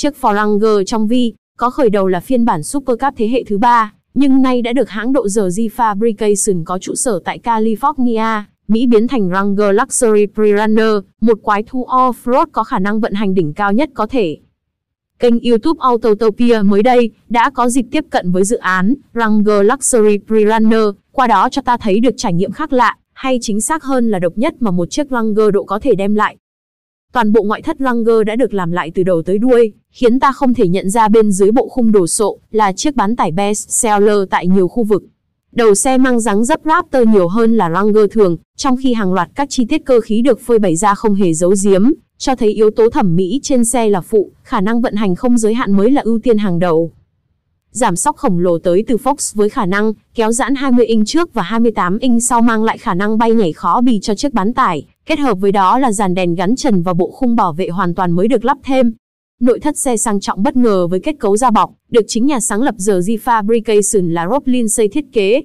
Chiếc Forlanger trong vi, có khởi đầu là phiên bản Super Cup thế hệ thứ ba, nhưng nay đã được hãng độ giờ G Fabrication có trụ sở tại California, Mỹ biến thành Ranger Luxury Pre-Runner, một quái thú off-road có khả năng vận hành đỉnh cao nhất có thể. Kênh YouTube Autotopia mới đây đã có dịp tiếp cận với dự án Ranger Luxury Pre-Runner, qua đó cho ta thấy được trải nghiệm khác lạ, hay chính xác hơn là độc nhất mà một chiếc Ranger độ có thể đem lại toàn bộ ngoại thất Langer đã được làm lại từ đầu tới đuôi, khiến ta không thể nhận ra bên dưới bộ khung đồ sộ là chiếc bán tải best seller tại nhiều khu vực. Đầu xe mang dáng dấp Raptor nhiều hơn là Langer thường, trong khi hàng loạt các chi tiết cơ khí được phơi bày ra không hề giấu giếm, cho thấy yếu tố thẩm mỹ trên xe là phụ, khả năng vận hành không giới hạn mới là ưu tiên hàng đầu. Giảm sóc khổng lồ tới từ Fox với khả năng kéo giãn 20 inch trước và 28 inch sau mang lại khả năng bay nhảy khó bì cho chiếc bán tải, Kết hợp với đó là dàn đèn gắn trần và bộ khung bảo vệ hoàn toàn mới được lắp thêm. Nội thất xe sang trọng bất ngờ với kết cấu da bọc, được chính nhà sáng lập giờ Di Fabrication là Rob Lindsay thiết kế.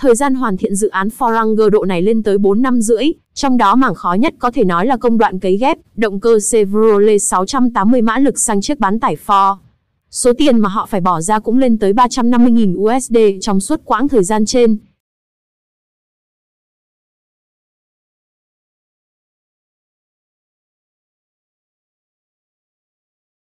Thời gian hoàn thiện dự án Foranger độ này lên tới 4 năm rưỡi, trong đó mảng khó nhất có thể nói là công đoạn cấy ghép, động cơ Chevrolet 680 mã lực sang chiếc bán tải Ford. Số tiền mà họ phải bỏ ra cũng lên tới 350.000 USD trong suốt quãng thời gian trên.